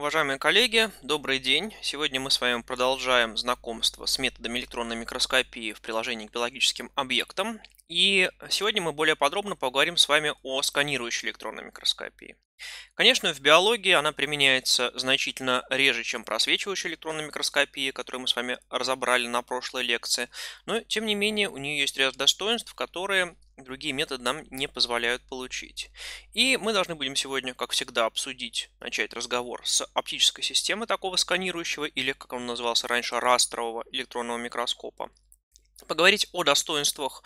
Уважаемые коллеги, добрый день! Сегодня мы с вами продолжаем знакомство с методами электронной микроскопии в приложении к биологическим объектам. И сегодня мы более подробно поговорим с вами о сканирующей электронной микроскопии. Конечно, в биологии она применяется значительно реже, чем просвечивающая электронная микроскопия, которую мы с вами разобрали на прошлой лекции, но тем не менее у нее есть ряд достоинств, которые другие методы нам не позволяют получить. И мы должны будем сегодня, как всегда, обсудить, начать разговор с оптической системы такого сканирующего или, как он назывался раньше, растрового электронного микроскопа поговорить о достоинствах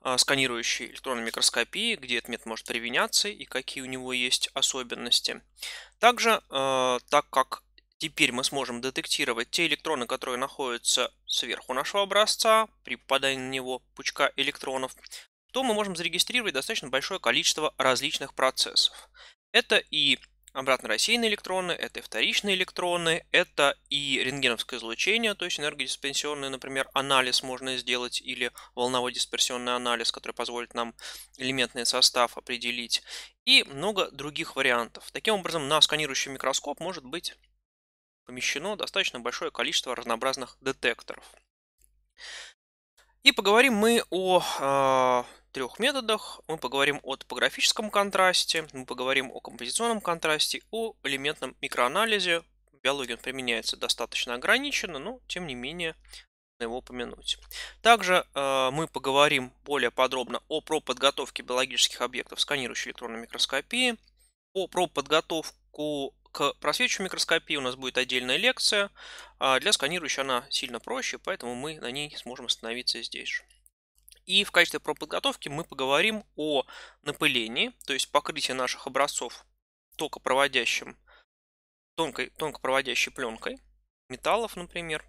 а, сканирующей электронной микроскопии, где этот метод может применяться и какие у него есть особенности. Также, а, так как теперь мы сможем детектировать те электроны, которые находятся сверху нашего образца при попадании на него пучка электронов, то мы можем зарегистрировать достаточно большое количество различных процессов. Это и Обратно рассеянные электроны, это и вторичные электроны, это и рентгеновское излучение, то есть энергодисперсионный, например, анализ можно сделать или волновой дисперсионный анализ, который позволит нам элементный состав определить и много других вариантов. Таким образом, на сканирующий микроскоп может быть помещено достаточно большое количество разнообразных детекторов. И поговорим мы о а, трех методах. Мы поговорим о топографическом контрасте, мы поговорим о композиционном контрасте, о элементном микроанализе. в биологии он применяется достаточно ограниченно, но тем не менее его упомянуть. Также э, мы поговорим более подробно о проподготовке биологических объектов сканирующей электронной микроскопии, о проподготовку к просвечивающей микроскопии у нас будет отдельная лекция. А для сканирующей она сильно проще, поэтому мы на ней сможем остановиться здесь и в качестве проподготовки мы поговорим о напылении, то есть покрытии наших образцов токопроводящим, тонкой, тонкопроводящей пленкой, металлов, например.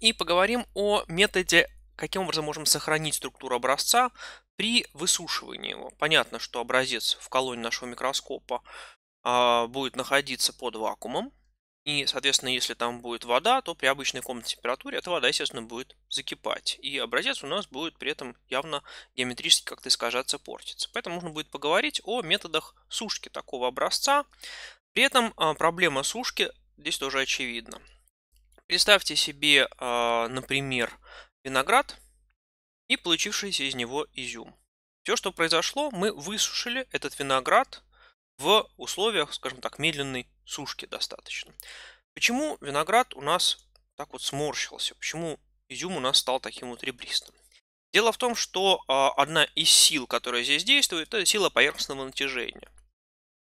И поговорим о методе, каким образом можем сохранить структуру образца при высушивании его. Понятно, что образец в колонне нашего микроскопа э, будет находиться под вакуумом, и, соответственно, если там будет вода, то при обычной комнатной температуре эта вода, естественно, будет закипать. И образец у нас будет при этом явно геометрически как-то искажаться, портиться. Поэтому нужно будет поговорить о методах сушки такого образца. При этом а, проблема сушки здесь тоже очевидна. Представьте себе, а, например, виноград и получившийся из него изюм. Все, что произошло, мы высушили этот виноград в условиях, скажем так, медленной сушки достаточно. Почему виноград у нас так вот сморщился? Почему изюм у нас стал таким вот ребристым? Дело в том, что а, одна из сил, которая здесь действует, это сила поверхностного натяжения.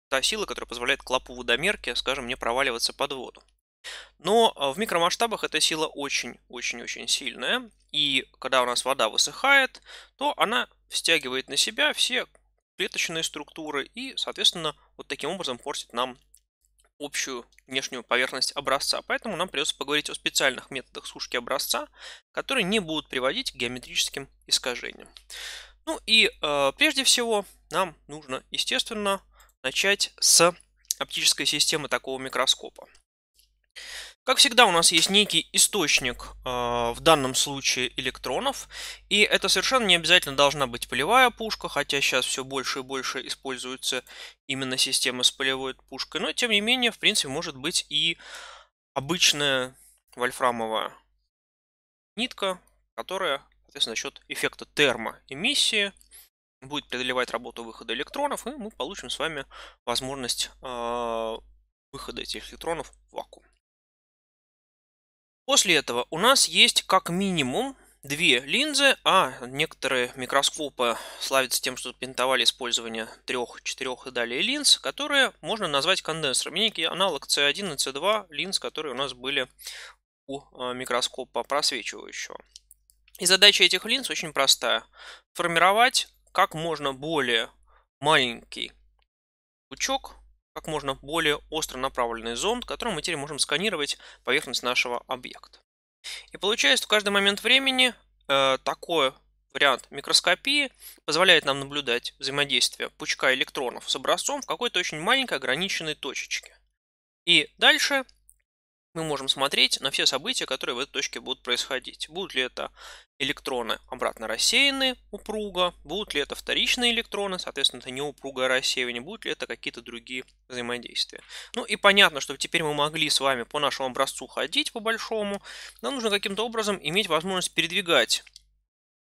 Та сила, которая позволяет клапу водомерки, скажем, не проваливаться под воду. Но а, в микромасштабах эта сила очень-очень-очень сильная. И когда у нас вода высыхает, то она стягивает на себя все клеточные структуры и, соответственно, вот таким образом портит нам общую внешнюю поверхность образца. Поэтому нам придется поговорить о специальных методах сушки образца, которые не будут приводить к геометрическим искажениям. Ну и э, прежде всего нам нужно, естественно, начать с оптической системы такого микроскопа. Как всегда, у нас есть некий источник, э, в данном случае электронов, и это совершенно не обязательно должна быть полевая пушка, хотя сейчас все больше и больше используется именно система с полевой пушкой, но тем не менее, в принципе, может быть и обычная вольфрамовая нитка, которая, соответственно, за счет эффекта термоэмиссии будет преодолевать работу выхода электронов, и мы получим с вами возможность э, выхода этих электронов в вакуум. После этого у нас есть как минимум две линзы, а некоторые микроскопы славятся тем, что пинтовали использование трех, четырех и далее линз, которые можно назвать конденсерами. Некий аналог C1 и C2 линз, которые у нас были у э, микроскопа просвечивающего. И задача этих линз очень простая. Формировать как можно более маленький пучок как можно более остро направленный зонд, которым мы теперь можем сканировать поверхность нашего объекта. И получается, в каждый момент времени э, такой вариант микроскопии позволяет нам наблюдать взаимодействие пучка электронов с образцом в какой-то очень маленькой ограниченной точечке. И дальше мы можем смотреть на все события, которые в этой точке будут происходить. Будут ли это электроны обратно рассеяны упруго, будут ли это вторичные электроны, соответственно, это не упругое рассеивание, будут ли это какие-то другие взаимодействия. Ну и понятно, что теперь мы могли с вами по нашему образцу ходить по-большому, нам нужно каким-то образом иметь возможность передвигать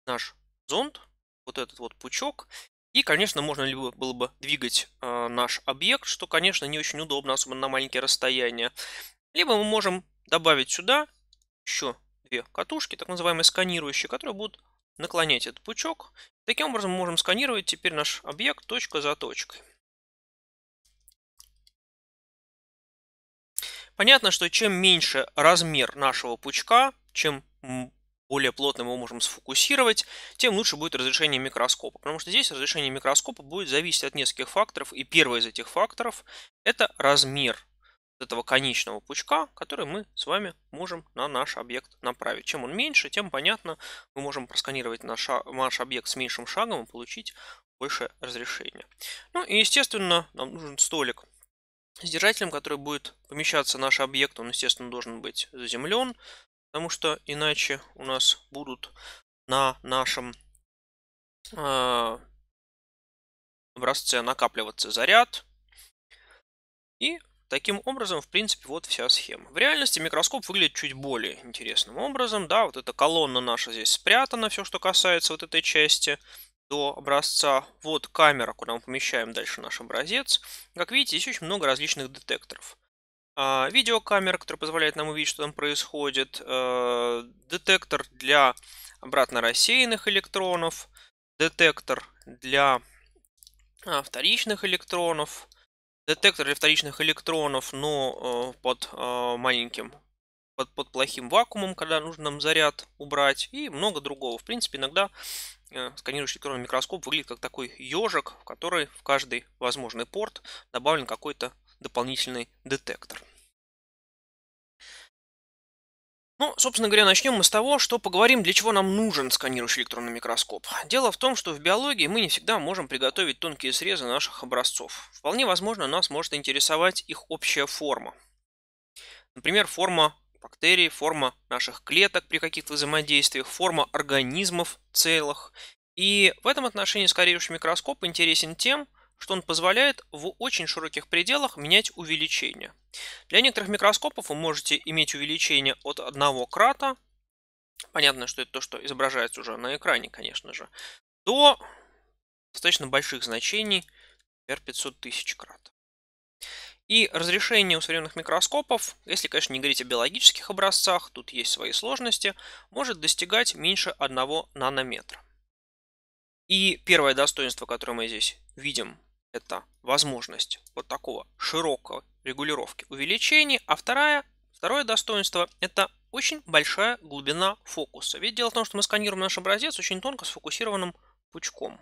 наш зонд, вот этот вот пучок, и, конечно, можно либо было бы двигать э, наш объект, что, конечно, не очень удобно, особенно на маленькие расстояния. Либо мы можем добавить сюда еще две катушки, так называемые сканирующие, которые будут наклонять этот пучок. Таким образом мы можем сканировать теперь наш объект точка за точкой. Понятно, что чем меньше размер нашего пучка, чем более плотно мы можем сфокусировать, тем лучше будет разрешение микроскопа. Потому что здесь разрешение микроскопа будет зависеть от нескольких факторов. И первый из этих факторов – это размер этого конечного пучка, который мы с вами можем на наш объект направить. Чем он меньше, тем понятно, мы можем просканировать наш, а, наш объект с меньшим шагом и получить больше разрешения. Ну и естественно нам нужен столик с держателем, который будет помещаться наш объект. Он естественно должен быть заземлен, потому что иначе у нас будут на нашем э, образце накапливаться заряд. И Таким образом, в принципе, вот вся схема. В реальности микроскоп выглядит чуть более интересным образом. Да, вот эта колонна наша здесь спрятана, все, что касается вот этой части до образца. Вот камера, куда мы помещаем дальше наш образец. Как видите, здесь очень много различных детекторов. А, видеокамера, которая позволяет нам увидеть, что там происходит. А, детектор для обратно рассеянных электронов. Детектор для а, вторичных электронов детектор для вторичных электронов, но э, под э, маленьким, под, под плохим вакуумом, когда нужно нам заряд убрать и много другого. В принципе, иногда э, сканирующий электронный микроскоп выглядит как такой ежик, в который в каждый возможный порт добавлен какой-то дополнительный детектор. Ну, собственно говоря, начнем мы с того, что поговорим, для чего нам нужен сканирующий электронный микроскоп. Дело в том, что в биологии мы не всегда можем приготовить тонкие срезы наших образцов. Вполне возможно, нас может интересовать их общая форма. Например, форма бактерий, форма наших клеток при каких-то взаимодействиях, форма организмов целых. И в этом отношении сканирующий микроскоп интересен тем, что он позволяет в очень широких пределах менять увеличение. Для некоторых микроскопов вы можете иметь увеличение от одного крата, понятно, что это то, что изображается уже на экране, конечно же, до достаточно больших значений, например, 500 тысяч крат. И разрешение у современных микроскопов, если, конечно, не говорить о биологических образцах, тут есть свои сложности, может достигать меньше 1 нанометра. И первое достоинство, которое мы здесь видим это возможность вот такого широкого регулировки увеличений, а вторая, второе достоинство – это очень большая глубина фокуса. Ведь дело в том, что мы сканируем наш образец очень тонко сфокусированным пучком.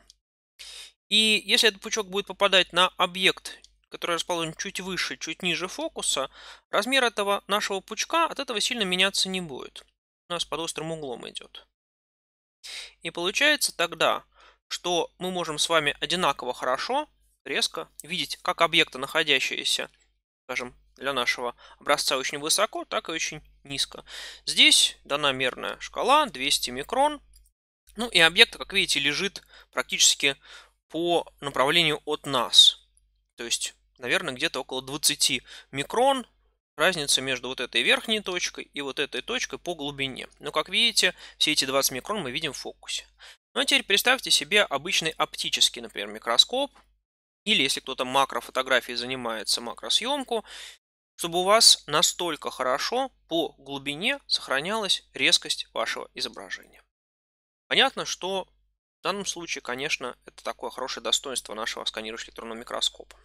И если этот пучок будет попадать на объект, который расположен чуть выше, чуть ниже фокуса, размер этого нашего пучка от этого сильно меняться не будет. У нас под острым углом идет. И получается тогда, что мы можем с вами одинаково хорошо резко, видеть как объекты, находящиеся, скажем, для нашего образца очень высоко, так и очень низко. Здесь дана мерная шкала 200 микрон. Ну и объект, как видите, лежит практически по направлению от нас. То есть, наверное, где-то около 20 микрон разница между вот этой верхней точкой и вот этой точкой по глубине. Но, как видите, все эти 20 микрон мы видим в фокусе. Ну а теперь представьте себе обычный оптический, например, микроскоп – или если кто-то макрофотографией занимается, макросъемку, чтобы у вас настолько хорошо по глубине сохранялась резкость вашего изображения. Понятно, что в данном случае, конечно, это такое хорошее достоинство нашего сканирующего электронного микроскопа.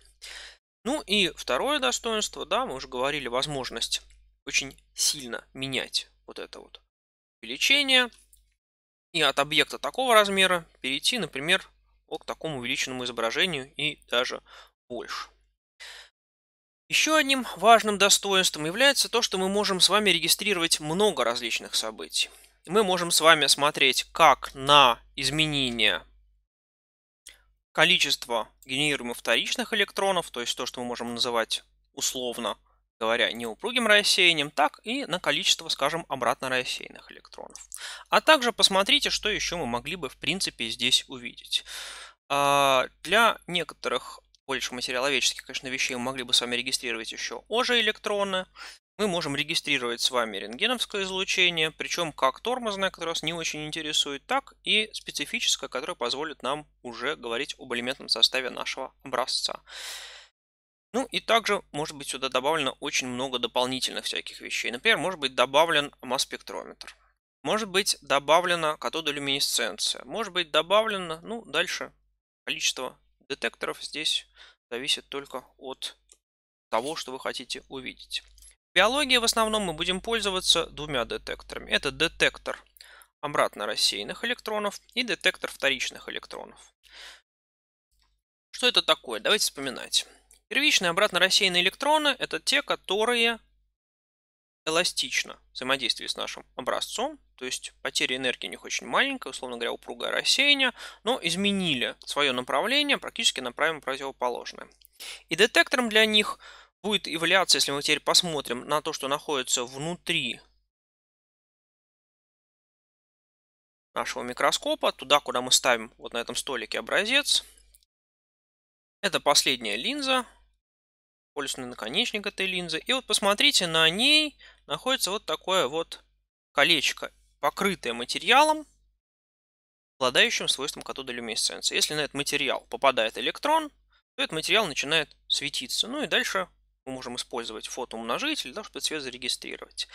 Ну и второе достоинство, да, мы уже говорили, возможность очень сильно менять вот это вот увеличение и от объекта такого размера перейти, например, вот к такому увеличенному изображению и даже больше. Еще одним важным достоинством является то, что мы можем с вами регистрировать много различных событий. Мы можем с вами смотреть как на изменение количества генерируемых вторичных электронов, то есть то, что мы можем называть условно говоря, неупругим рассеянием, так и на количество, скажем, обратно рассеянных электронов. А также посмотрите, что еще мы могли бы в принципе здесь увидеть. А, для некоторых больше материаловедческих, конечно, вещей мы могли бы с вами регистрировать еще оже электроны. Мы можем регистрировать с вами рентгеновское излучение, причем как тормозное, которое нас не очень интересует, так и специфическое, которое позволит нам уже говорить об элементном составе нашего образца. Ну и также может быть сюда добавлено очень много дополнительных всяких вещей. Например, может быть добавлен масс-спектрометр. Может быть добавлена катодолюминесценция. Может быть добавлено, ну дальше количество детекторов здесь зависит только от того, что вы хотите увидеть. В биологии в основном мы будем пользоваться двумя детекторами. Это детектор обратно рассеянных электронов и детектор вторичных электронов. Что это такое? Давайте вспоминать. Первичные обратно рассеянные электроны – это те, которые эластично взаимодействуют с нашим образцом, то есть потеря энергии у них очень маленькая, условно говоря, упругое рассеяние, но изменили свое направление, практически направим противоположное. И детектором для них будет являться, если мы теперь посмотрим на то, что находится внутри нашего микроскопа, туда, куда мы ставим вот на этом столике образец. Это последняя линза, полюсный наконечник этой линзы. И вот посмотрите, на ней находится вот такое вот колечко, покрытое материалом, обладающим свойством катода люминесценции. Если на этот материал попадает электрон, то этот материал начинает светиться. Ну и дальше мы можем использовать фотоумножитель, да, чтобы этот зарегистрировать.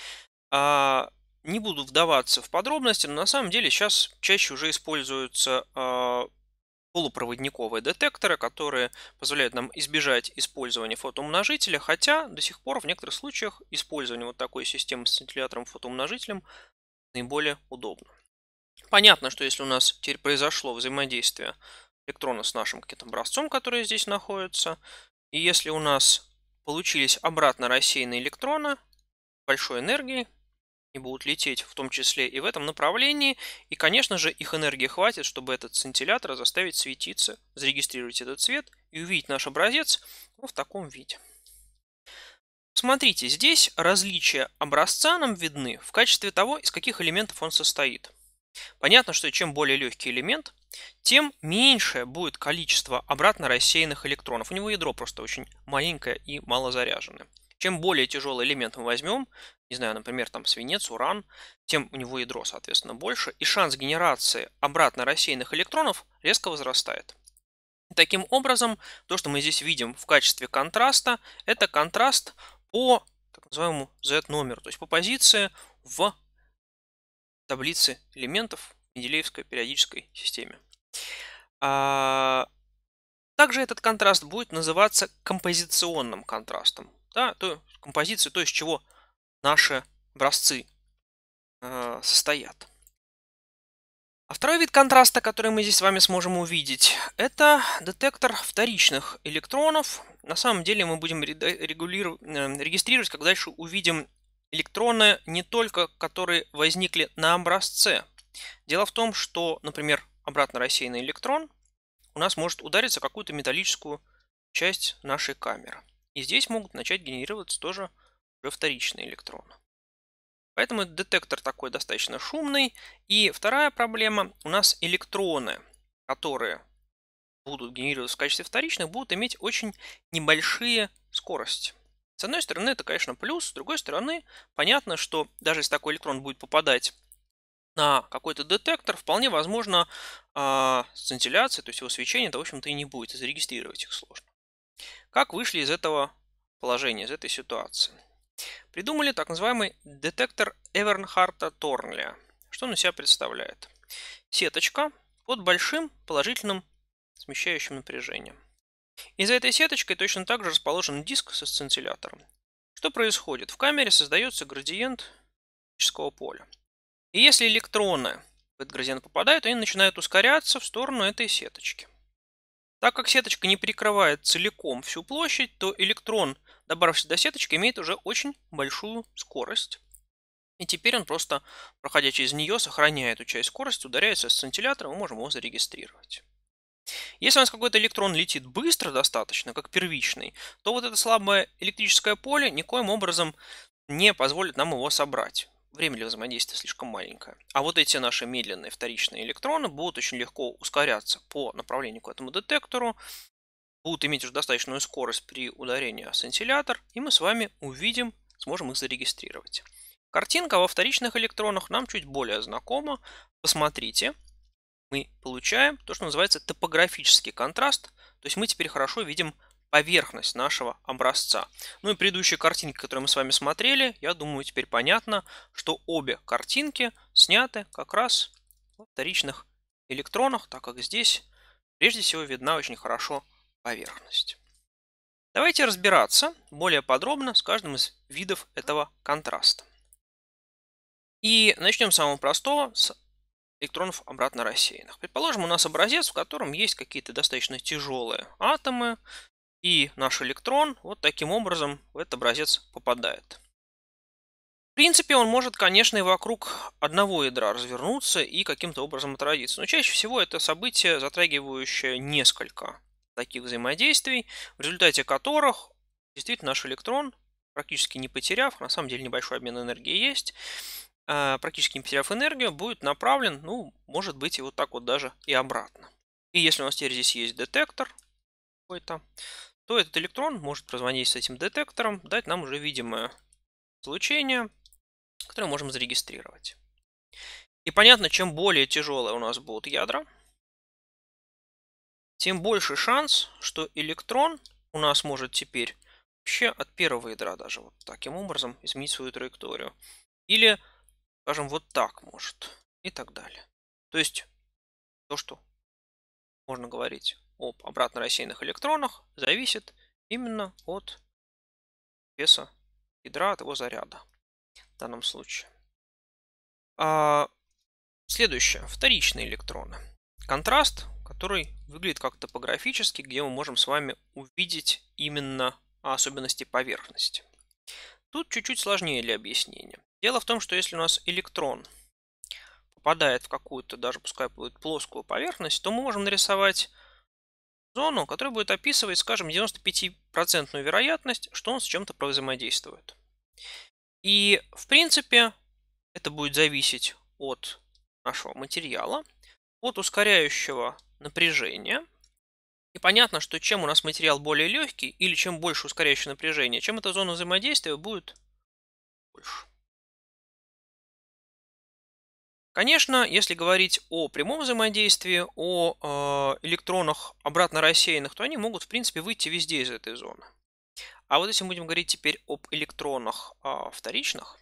А, не буду вдаваться в подробности, но на самом деле сейчас чаще уже используются а, полупроводниковые детекторы, которые позволяют нам избежать использования фотоумножителя, хотя до сих пор в некоторых случаях использование вот такой системы с вентилятором-фотоумножителем наиболее удобно. Понятно, что если у нас теперь произошло взаимодействие электрона с нашим каким-то образцом, который здесь находится, и если у нас получились обратно рассеянные электроны большой энергии, они будут лететь в том числе и в этом направлении. И, конечно же, их энергии хватит, чтобы этот сентилятор заставить светиться, зарегистрировать этот цвет и увидеть наш образец ну, в таком виде. Смотрите, здесь различия образца нам видны в качестве того, из каких элементов он состоит. Понятно, что чем более легкий элемент, тем меньше будет количество обратно рассеянных электронов. У него ядро просто очень маленькое и мало заряженное. Чем более тяжелый элемент мы возьмем, не знаю, например, там свинец, уран, тем у него ядро, соответственно, больше, и шанс генерации обратно рассеянных электронов резко возрастает. Таким образом, то, что мы здесь видим в качестве контраста, это контраст по так называемому Z-номеру, то есть по позиции в таблице элементов в Менделеевской периодической системе. А, также этот контраст будет называться композиционным контрастом да, то композицию, то, из чего наши образцы э, состоят. А второй вид контраста, который мы здесь с вами сможем увидеть, это детектор вторичных электронов. На самом деле мы будем регулировать, э, регистрировать, как дальше увидим электроны, не только которые возникли на образце. Дело в том, что, например, обратно рассеянный электрон у нас может удариться какую-то металлическую часть нашей камеры. И здесь могут начать генерироваться тоже уже вторичные электроны. Поэтому детектор такой достаточно шумный. И вторая проблема. У нас электроны, которые будут генерироваться в качестве вторичных, будут иметь очень небольшие скорости. С одной стороны, это, конечно, плюс. С другой стороны, понятно, что даже если такой электрон будет попадать на какой-то детектор, вполне возможно, э, а, сцинтилляции, то есть его свечение, это, в общем-то, и не будет, и зарегистрировать их сложно. Как вышли из этого положения, из этой ситуации? Придумали так называемый детектор Эвернхарта Торнля. Что он из себя представляет? Сеточка под большим положительным смещающим напряжением. И за этой сеточкой точно так же расположен диск со сцинциллятором. Что происходит? В камере создается градиент электрического поля. И если электроны в этот градиент попадают, они начинают ускоряться в сторону этой сеточки. Так как сеточка не перекрывает целиком всю площадь, то электрон, добравшись до сеточки, имеет уже очень большую скорость. И теперь он просто, проходя через нее, сохраняет эту часть скорости, ударяется с вентилятора, мы можем его зарегистрировать. Если у нас какой-то электрон летит быстро достаточно, как первичный, то вот это слабое электрическое поле никоим образом не позволит нам его собрать время для взаимодействия слишком маленькое. А вот эти наши медленные вторичные электроны будут очень легко ускоряться по направлению к этому детектору, будут иметь уже достаточную скорость при ударении о сентилятор, и мы с вами увидим, сможем их зарегистрировать. Картинка во вторичных электронах нам чуть более знакома. Посмотрите, мы получаем то, что называется топографический контраст, то есть мы теперь хорошо видим поверхность нашего образца. Ну и предыдущая картинка, которую мы с вами смотрели, я думаю, теперь понятно, что обе картинки сняты как раз в вторичных электронах, так как здесь прежде всего видна очень хорошо поверхность. Давайте разбираться более подробно с каждым из видов этого контраста. И начнем с самого простого, с электронов обратно рассеянных. Предположим, у нас образец, в котором есть какие-то достаточно тяжелые атомы, и наш электрон вот таким образом в этот образец попадает. В принципе, он может, конечно, и вокруг одного ядра развернуться и каким-то образом отразиться. Но чаще всего это событие, затрагивающее несколько таких взаимодействий, в результате которых действительно наш электрон, практически не потеряв, на самом деле небольшой обмен энергии есть, а, практически не потеряв энергию, будет направлен, ну, может быть, и вот так вот даже и обратно. И если у нас теперь здесь есть детектор какой-то, то этот электрон может взаимодействовать с этим детектором, дать нам уже видимое излучение, которое можем зарегистрировать. И понятно, чем более тяжелые у нас будут ядра, тем больше шанс, что электрон у нас может теперь вообще от первого ядра даже вот таким образом изменить свою траекторию. Или, скажем, вот так может. И так далее. То есть, то, что можно говорить об обратно рассеянных электронах зависит именно от веса ядра, от его заряда в данном случае. А, следующее. Вторичные электроны. Контраст, который выглядит как топографически, где мы можем с вами увидеть именно а особенности поверхности. Тут чуть-чуть сложнее для объяснения. Дело в том, что если у нас электрон попадает в какую-то, даже пускай будет плоскую поверхность, то мы можем нарисовать зону, которая будет описывать, скажем, 95% вероятность, что он с чем-то взаимодействует. И, в принципе, это будет зависеть от нашего материала, от ускоряющего напряжения. И понятно, что чем у нас материал более легкий, или чем больше ускоряющее напряжение, чем эта зона взаимодействия будет больше. Конечно, если говорить о прямом взаимодействии, о э, электронах обратно рассеянных, то они могут, в принципе, выйти везде из этой зоны. А вот если мы будем говорить теперь об электронах э, вторичных,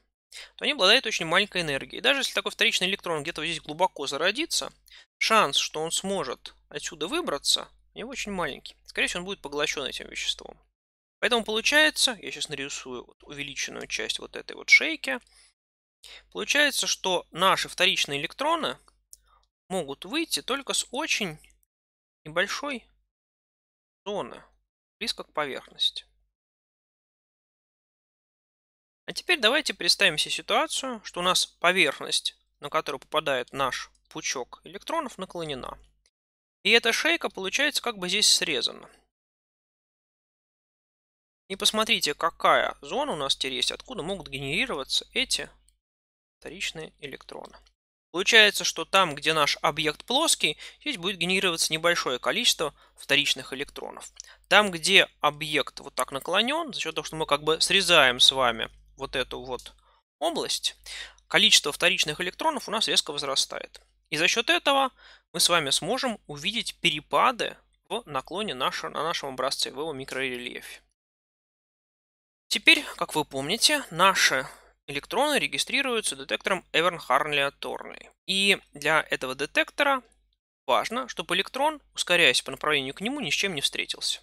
то они обладают очень маленькой энергией. И Даже если такой вторичный электрон где-то здесь глубоко зародится, шанс, что он сможет отсюда выбраться, у него очень маленький. Скорее всего, он будет поглощен этим веществом. Поэтому получается, я сейчас нарисую увеличенную часть вот этой вот шейки, Получается, что наши вторичные электроны могут выйти только с очень небольшой зоны, близко к поверхности. А теперь давайте представим себе ситуацию, что у нас поверхность, на которую попадает наш пучок электронов, наклонена. И эта шейка получается как бы здесь срезана. И посмотрите, какая зона у нас теперь есть, откуда могут генерироваться эти вторичные электроны. Получается, что там, где наш объект плоский, здесь будет генерироваться небольшое количество вторичных электронов. Там, где объект вот так наклонен, за счет того, что мы как бы срезаем с вами вот эту вот область, количество вторичных электронов у нас резко возрастает. И за счет этого мы с вами сможем увидеть перепады в наклоне нашего, на нашем образце в его микрорельефе. Теперь, как вы помните, наши электроны регистрируются детектором Эверн-Харнли-Торли. И для этого детектора важно, чтобы электрон, ускоряясь по направлению к нему, ни с чем не встретился.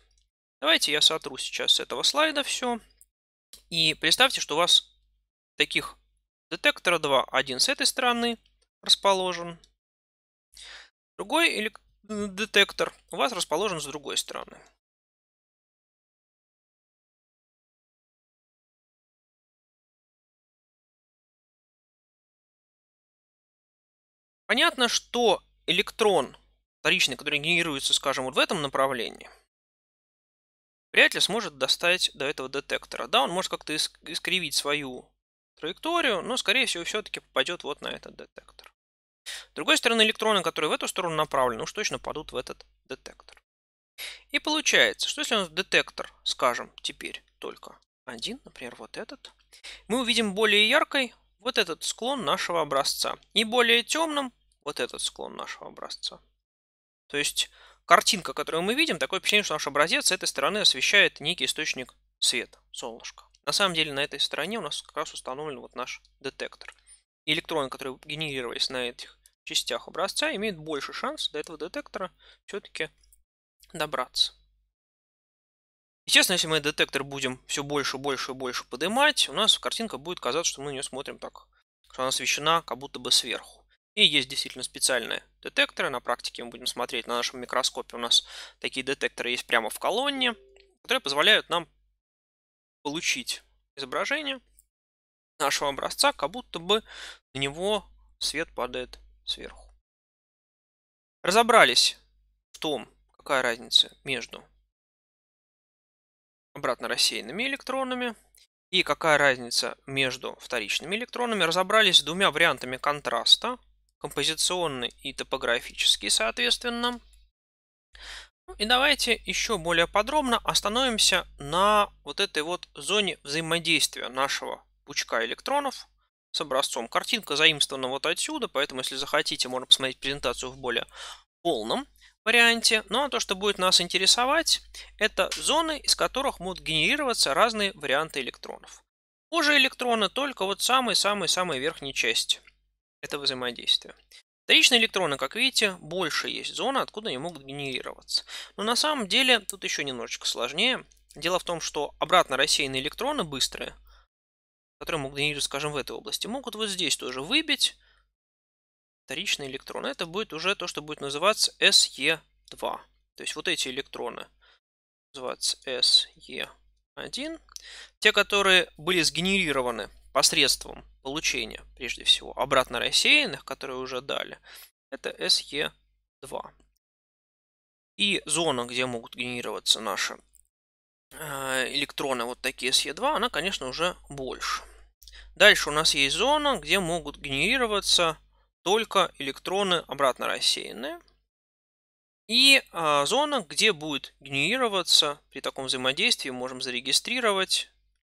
Давайте я сотру сейчас с этого слайда все. И представьте, что у вас таких детектора два. Один с этой стороны расположен. Другой детектор у вас расположен с другой стороны. Понятно, что электрон вторичный, который генерируется, скажем, вот в этом направлении, вряд ли сможет достать до этого детектора. Да, он может как-то искривить свою траекторию, но, скорее всего, все-таки попадет вот на этот детектор. С другой стороны, электроны, которые в эту сторону направлены, уж точно падут в этот детектор. И получается, что если у нас детектор, скажем, теперь только один, например, вот этот, мы увидим более яркой вот этот склон нашего образца. И более темным вот этот склон нашего образца. То есть картинка, которую мы видим, такое впечатление, что наш образец с этой стороны освещает некий источник света, солнышко. На самом деле на этой стороне у нас как раз установлен вот наш детектор. И электроны, которые генерировались на этих частях образца, имеют больше шанс до этого детектора все-таки добраться. Естественно, если мы детектор будем все больше, больше и больше поднимать, у нас картинка будет казаться, что мы на нее смотрим так, что она освещена как будто бы сверху. И есть действительно специальные детекторы. На практике мы будем смотреть на нашем микроскопе. У нас такие детекторы есть прямо в колонне, которые позволяют нам получить изображение нашего образца, как будто бы на него свет падает сверху. Разобрались в том, какая разница между обратно рассеянными электронами. И какая разница между вторичными электронами? Разобрались с двумя вариантами контраста, композиционный и топографический, соответственно. Ну и давайте еще более подробно остановимся на вот этой вот зоне взаимодействия нашего пучка электронов с образцом. Картинка заимствована вот отсюда, поэтому если захотите, можно посмотреть презентацию в более полном варианте. Но ну, а то, что будет нас интересовать, это зоны, из которых могут генерироваться разные варианты электронов. Позже электроны только вот самой-самой-самой верхней части этого взаимодействия. Вторичные электроны, как видите, больше есть зона, откуда они могут генерироваться. Но на самом деле тут еще немножечко сложнее. Дело в том, что обратно рассеянные электроны быстрые, которые могут генерироваться, скажем, в этой области, могут вот здесь тоже выбить вторичные электроны. Это будет уже то, что будет называться SE2. То есть вот эти электроны называются SE1. Те, которые были сгенерированы посредством получения, прежде всего, обратно рассеянных, которые уже дали, это SE2. И зона, где могут генерироваться наши э, электроны, вот такие SE2, она, конечно, уже больше. Дальше у нас есть зона, где могут генерироваться только электроны обратно рассеянные. И а, зона, где будет генерироваться при таком взаимодействии, можем зарегистрировать,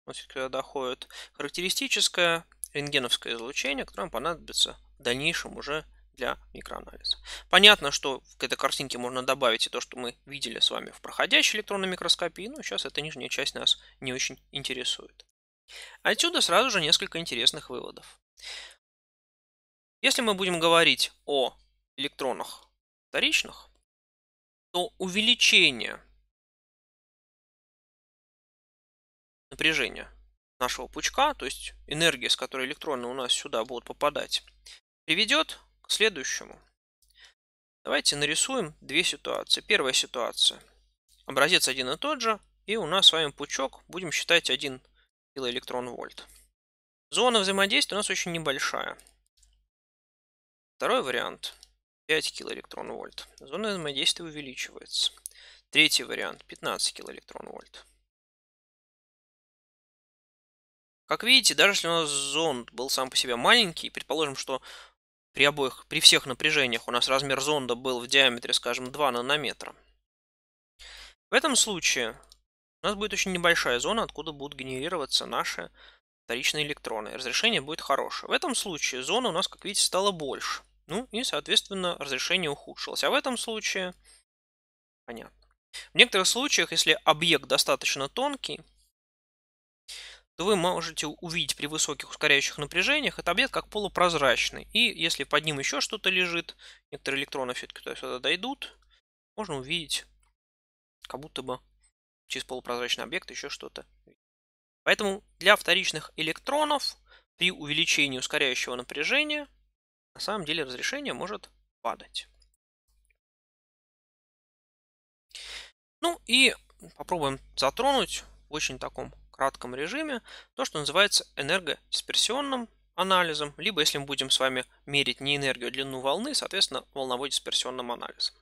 вот когда доходит, характеристическое рентгеновское излучение, которое нам понадобится в дальнейшем уже для микроанализа. Понятно, что к этой картинке можно добавить и то, что мы видели с вами в проходящей электронной микроскопии, но сейчас эта нижняя часть нас не очень интересует. Отсюда сразу же несколько интересных выводов. Если мы будем говорить о электронах вторичных, то увеличение напряжения нашего пучка, то есть энергия, с которой электроны у нас сюда будут попадать, приведет к следующему. Давайте нарисуем две ситуации. Первая ситуация. Образец один и тот же, и у нас с вами пучок, будем считать 1 килоэлектрон вольт. Зона взаимодействия у нас очень небольшая. Второй вариант. 5 килоэлектрон-вольт. Зона взаимодействия увеличивается. Третий вариант. 15 килоэлектрон-вольт. Как видите, даже если у нас зонд был сам по себе маленький, предположим, что при обоих, при всех напряжениях у нас размер зонда был в диаметре, скажем, 2 нанометра. В этом случае у нас будет очень небольшая зона, откуда будут генерироваться наши вторичные электроны. Разрешение будет хорошее. В этом случае зона у нас, как видите, стала больше. Ну и, соответственно, разрешение ухудшилось. А в этом случае... Понятно. В некоторых случаях, если объект достаточно тонкий, то вы можете увидеть при высоких ускоряющих напряжениях, этот объект как полупрозрачный. И если под ним еще что-то лежит, некоторые электроны все-таки туда-сюда дойдут, можно увидеть, как будто бы через полупрозрачный объект еще что-то Поэтому для вторичных электронов при увеличении ускоряющего напряжения на самом деле разрешение может падать. Ну и попробуем затронуть в очень таком кратком режиме то, что называется энергодисперсионным анализом, либо если мы будем с вами мерить не энергию, а длину волны, соответственно, волновой дисперсионным анализом.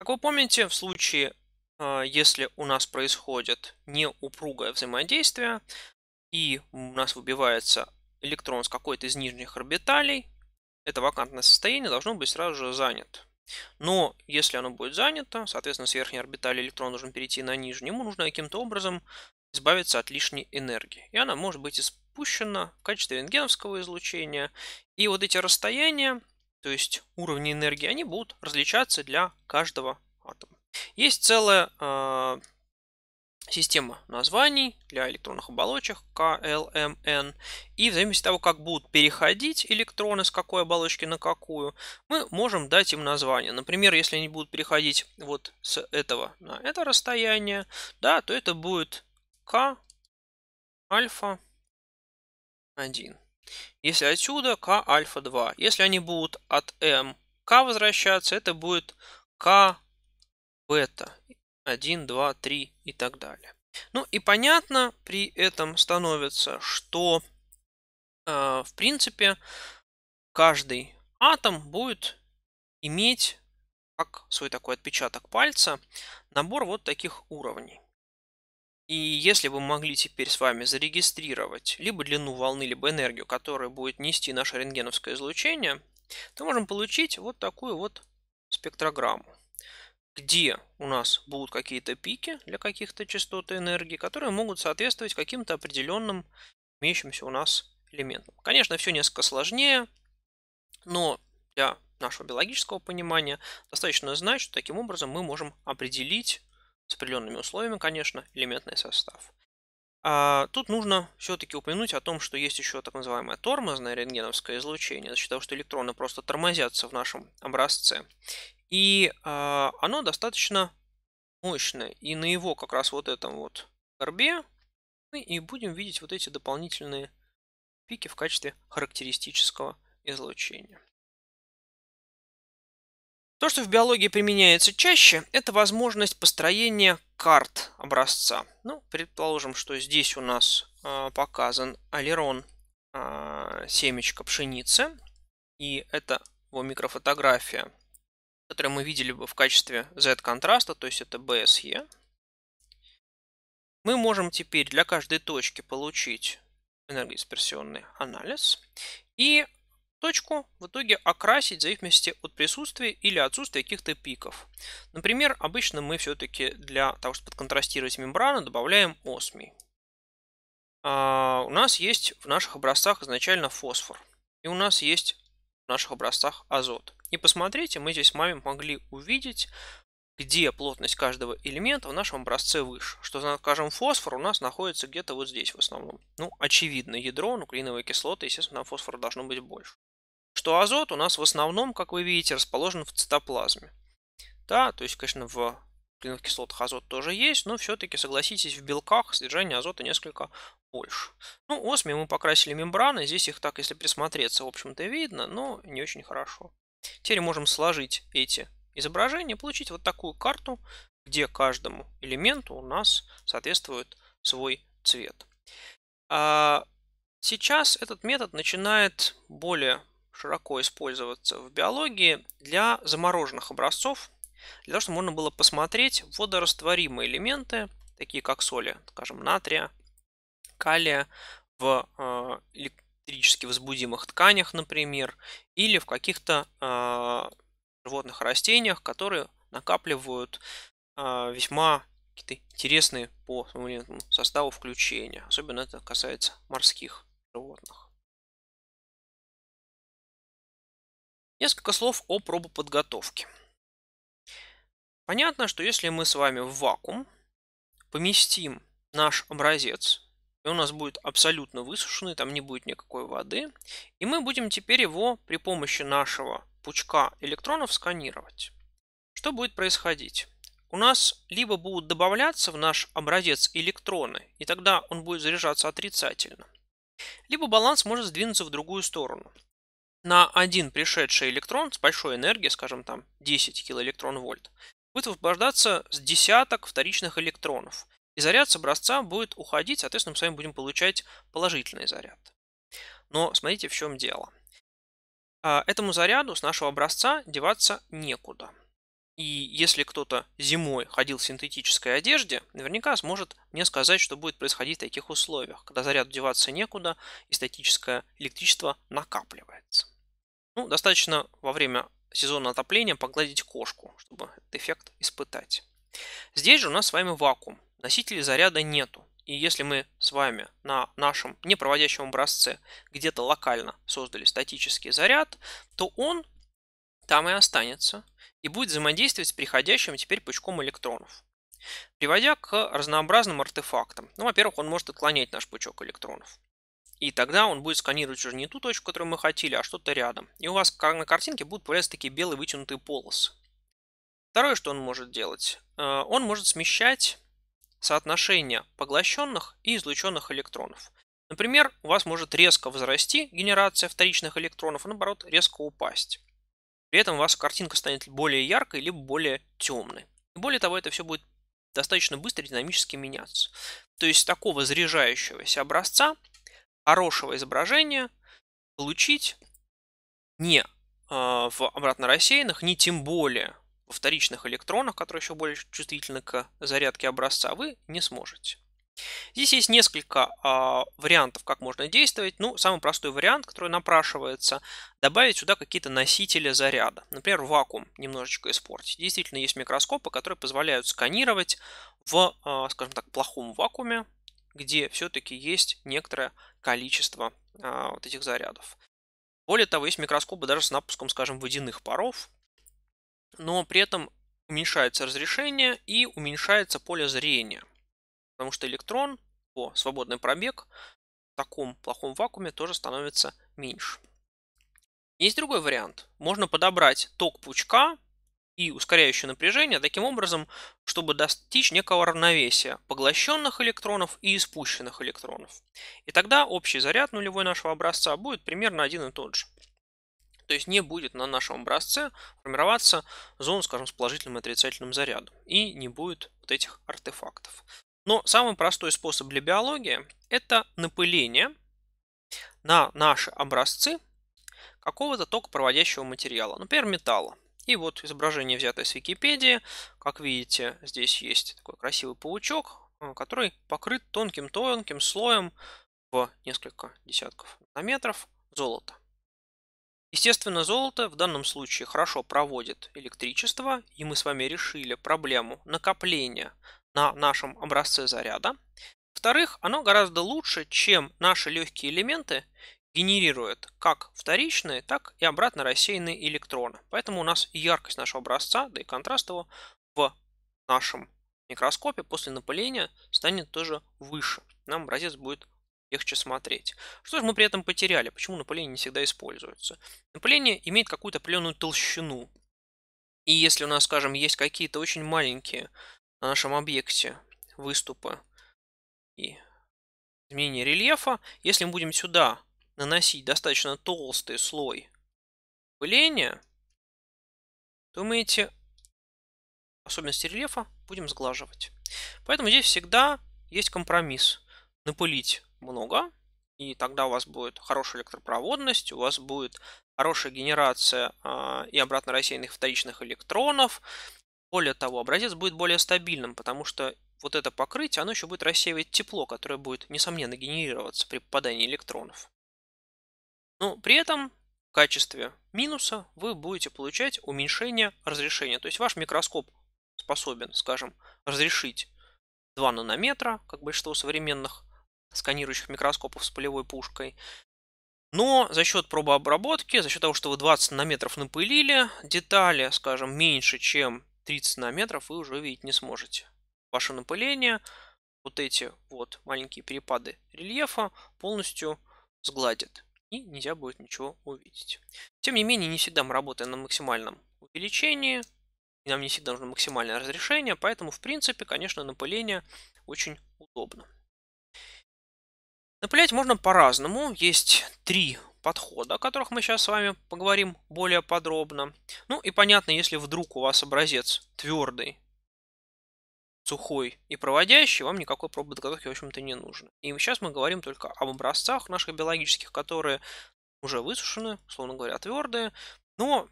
Как вы помните, в случае а, если у нас происходит неупругое взаимодействие, и у нас выбивается электрон с какой-то из нижних орбиталей, это вакантное состояние должно быть сразу же занято. Но если оно будет занято, соответственно, с верхней орбитали электрон должен перейти на нижнюю, ему нужно каким-то образом избавиться от лишней энергии. И она может быть испущена в качестве рентгеновского излучения. И вот эти расстояния, то есть уровни энергии, они будут различаться для каждого атома. Есть целая э, система названий для электронных оболочек KLMN. И в зависимости от того, как будут переходить электроны с какой оболочки на какую, мы можем дать им название. Например, если они будут переходить вот с этого на это расстояние, да, то это будет К альфа 1. Если отсюда К альфа 2. Если они будут от М к возвращаться, это будет К бета, 1, 2, 3 и так далее. Ну и понятно при этом становится, что э, в принципе каждый атом будет иметь как свой такой отпечаток пальца набор вот таких уровней. И если бы мы могли теперь с вами зарегистрировать либо длину волны, либо энергию, которая будет нести наше рентгеновское излучение, то можем получить вот такую вот спектрограмму где у нас будут какие-то пики для каких-то частот энергии, которые могут соответствовать каким-то определенным имеющимся у нас элементам. Конечно, все несколько сложнее, но для нашего биологического понимания достаточно знать, что таким образом мы можем определить с определенными условиями, конечно, элементный состав. А тут нужно все-таки упомянуть о том, что есть еще так называемое тормозное рентгеновское излучение, за счет того, что электроны просто тормозятся в нашем образце. И э, оно достаточно мощное. И на его как раз вот этом вот корбе мы и будем видеть вот эти дополнительные пики в качестве характеристического излучения. То, что в биологии применяется чаще, это возможность построения карт образца. Ну, предположим, что здесь у нас э, показан алерон э, а, семечка пшеницы, и это его микрофотография которые мы видели бы в качестве Z-контраста, то есть это BSE, мы можем теперь для каждой точки получить энергоисперсионный анализ и точку в итоге окрасить в зависимости от присутствия или отсутствия каких-то пиков. Например, обычно мы все-таки для того, чтобы контрастировать мембрану, добавляем осмий. А у нас есть в наших образцах изначально фосфор, и у нас есть в наших образцах азот. И посмотрите, мы здесь с вами могли увидеть, где плотность каждого элемента в нашем образце выше. Что, скажем, фосфор у нас находится где-то вот здесь в основном. Ну, очевидно, ядро, нуклеиновая кислота, естественно, фосфора должно быть больше. Что азот у нас в основном, как вы видите, расположен в цитоплазме. Да, то есть, конечно, в клиновых кислотах азот тоже есть, но все-таки, согласитесь, в белках содержание азота несколько больше. Ну, осми мы покрасили мембраны, здесь их так, если присмотреться, в общем-то, видно, но не очень хорошо. Теперь можем сложить эти изображения, получить вот такую карту, где каждому элементу у нас соответствует свой цвет. А, сейчас этот метод начинает более широко использоваться в биологии для замороженных образцов, для того, чтобы можно было посмотреть водорастворимые элементы, такие как соли, скажем, натрия, калия в а, электрически возбудимых тканях, например, или в каких-то а, животных растениях, которые накапливают а, весьма какие-то интересные по своему составу включения. Особенно это касается морских животных. Несколько слов о пробоподготовке. Понятно, что если мы с вами в вакуум поместим наш образец и у нас будет абсолютно высушенный, там не будет никакой воды. И мы будем теперь его при помощи нашего пучка электронов сканировать. Что будет происходить? У нас либо будут добавляться в наш образец электроны, и тогда он будет заряжаться отрицательно, либо баланс может сдвинуться в другую сторону. На один пришедший электрон с большой энергией, скажем там 10 килоэлектрон будет высвобождаться с десяток вторичных электронов и заряд с образца будет уходить, соответственно, мы с вами будем получать положительный заряд. Но смотрите, в чем дело. А, этому заряду с нашего образца деваться некуда. И если кто-то зимой ходил в синтетической одежде, наверняка сможет мне сказать, что будет происходить в таких условиях, когда заряд деваться некуда и статическое электричество накапливается. Ну, достаточно во время сезона отопления погладить кошку, чтобы этот эффект испытать. Здесь же у нас с вами вакуум. Носителей заряда нету. И если мы с вами на нашем непроводящем образце где-то локально создали статический заряд, то он там и останется и будет взаимодействовать с приходящим теперь пучком электронов. Приводя к разнообразным артефактам. Ну, во-первых, он может отклонять наш пучок электронов. И тогда он будет сканировать уже не ту точку, которую мы хотели, а что-то рядом. И у вас на картинке будут появляться такие белые вытянутые полосы. Второе, что он может делать, э, он может смещать соотношение поглощенных и излученных электронов. Например, у вас может резко возрасти генерация вторичных электронов, а наоборот резко упасть. При этом у вас картинка станет более яркой либо более темной. И более того, это все будет достаточно быстро динамически меняться. То есть такого заряжающегося образца, хорошего изображения получить не а, в обратно рассеянных, не тем более вторичных электронах, которые еще более чувствительны к зарядке образца, вы не сможете. Здесь есть несколько э, вариантов, как можно действовать. Ну, самый простой вариант, который напрашивается, добавить сюда какие-то носители заряда. Например, вакуум немножечко испортить. Действительно, есть микроскопы, которые позволяют сканировать в, э, скажем так, плохом вакууме, где все-таки есть некоторое количество э, вот этих зарядов. Более того, есть микроскопы даже с напуском, скажем, водяных паров, но при этом уменьшается разрешение и уменьшается поле зрения. Потому что электрон по свободный пробег в таком плохом вакууме тоже становится меньше. Есть другой вариант. Можно подобрать ток пучка и ускоряющее напряжение таким образом, чтобы достичь некого равновесия поглощенных электронов и испущенных электронов. И тогда общий заряд нулевой нашего образца будет примерно один и тот же. То есть не будет на нашем образце формироваться зон, скажем, с положительным и отрицательным зарядом. И не будет вот этих артефактов. Но самый простой способ для биологии – это напыление на наши образцы какого-то токопроводящего материала, например, металла. И вот изображение, взятое с Википедии. Как видите, здесь есть такой красивый паучок, э, который покрыт тонким-тонким слоем в несколько десятков нанометров золота. Естественно, золото в данном случае хорошо проводит электричество, и мы с вами решили проблему накопления на нашем образце заряда. Во-вторых, оно гораздо лучше, чем наши легкие элементы генерирует как вторичные, так и обратно рассеянные электроны. Поэтому у нас яркость нашего образца, да и контраст его в нашем микроскопе после напыления станет тоже выше. Нам образец будет легче смотреть. Что же мы при этом потеряли? Почему напыление не всегда используется? Напыление имеет какую-то определенную толщину. И если у нас, скажем, есть какие-то очень маленькие на нашем объекте выступы и изменение рельефа, если мы будем сюда наносить достаточно толстый слой пыления, то мы эти особенности рельефа будем сглаживать. Поэтому здесь всегда есть компромисс. Напылить много, и тогда у вас будет хорошая электропроводность, у вас будет хорошая генерация а, и обратно рассеянных вторичных электронов. Более того, образец будет более стабильным, потому что вот это покрытие, оно еще будет рассеивать тепло, которое будет, несомненно, генерироваться при попадании электронов. Но при этом в качестве минуса вы будете получать уменьшение разрешения. То есть ваш микроскоп способен, скажем, разрешить 2 нанометра, как большинство современных сканирующих микроскопов с полевой пушкой. Но за счет пробообработки, за счет того, что вы 20 нанометров напылили, детали, скажем, меньше, чем 30 нанометров, вы уже видеть не сможете. Ваше напыление, вот эти вот маленькие перепады рельефа полностью сгладят И нельзя будет ничего увидеть. Тем не менее, не всегда мы работаем на максимальном увеличении. И нам не всегда нужно максимальное разрешение. Поэтому, в принципе, конечно, напыление очень удобно. Напылять можно по-разному. Есть три подхода, о которых мы сейчас с вами поговорим более подробно. Ну и понятно, если вдруг у вас образец твердый, сухой и проводящий, вам никакой пробы подготовки, в общем-то, не нужно. И сейчас мы говорим только об образцах наших биологических, которые уже высушены, условно говоря, твердые, но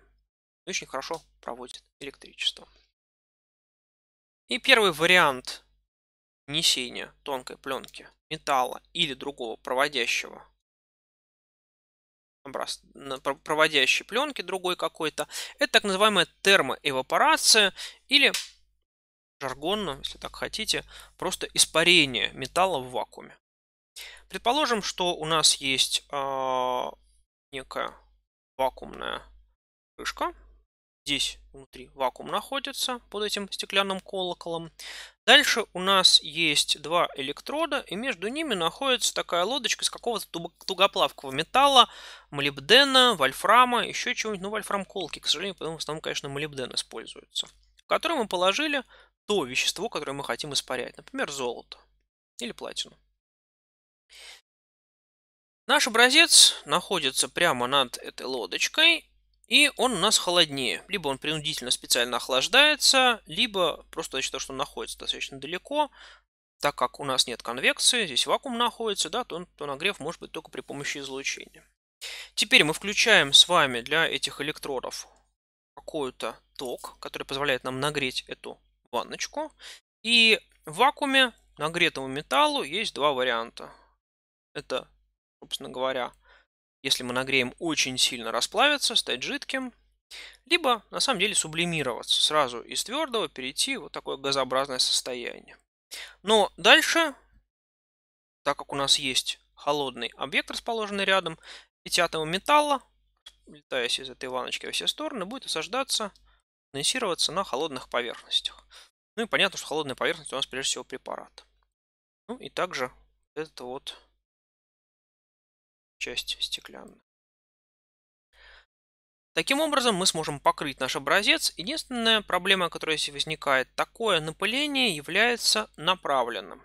очень хорошо проводят электричество. И первый вариант несения тонкой пленки, металла или другого проводящего образ, проводящей пленки другой какой-то. Это так называемая термоэвапорация или жаргонно, если так хотите, просто испарение металла в вакууме. Предположим, что у нас есть э, некая вакуумная крышка. Здесь внутри вакуум находится под этим стеклянным колоколом. Дальше у нас есть два электрода, и между ними находится такая лодочка из какого-то тугоплавкого металла, молибдена, вольфрама, еще чего-нибудь. Ну, вольфрам колки, к сожалению, потому что там, конечно, молибден используется. В который мы положили то вещество, которое мы хотим испарять. Например, золото или платину. Наш образец находится прямо над этой лодочкой, и он у нас холоднее. Либо он принудительно специально охлаждается, либо просто из-за того, что он находится достаточно далеко, так как у нас нет конвекции, здесь вакуум находится, да, то, то нагрев может быть только при помощи излучения. Теперь мы включаем с вами для этих электродов какой-то ток, который позволяет нам нагреть эту ванночку. И в вакууме нагретому металлу есть два варианта. Это, собственно говоря, если мы нагреем, очень сильно расплавиться, стать жидким. Либо на самом деле сублимироваться, сразу из твердого перейти в вот такое газообразное состояние. Но дальше, так как у нас есть холодный объект, расположенный рядом, эти атомы металла, летаясь из этой ваночки во все стороны, будет осаждаться, конденсироваться на холодных поверхностях. Ну и понятно, что холодная поверхность у нас прежде всего препарат. Ну и также это вот частью стеклянная. Таким образом, мы сможем покрыть наш образец. Единственная проблема, которая здесь возникает, такое напыление является направленным.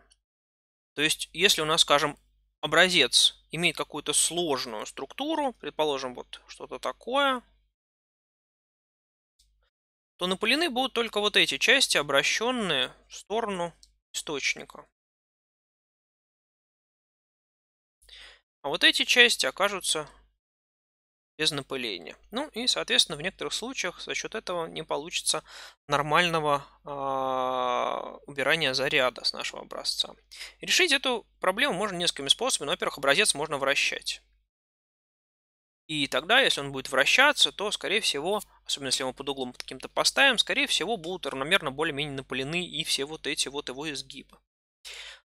То есть, если у нас, скажем, образец имеет какую-то сложную структуру, предположим, вот что-то такое, то напылены будут только вот эти части, обращенные в сторону источника. А вот эти части окажутся без напыления. Ну и, соответственно, в некоторых случаях за счет этого не получится нормального э, убирания заряда с нашего образца. И решить эту проблему можно несколькими способами. Ну, во-первых, образец можно вращать. И тогда, если он будет вращаться, то, скорее всего, особенно если мы под углом каким-то поставим, скорее всего, будут равномерно более-менее напылены и все вот эти вот его изгибы.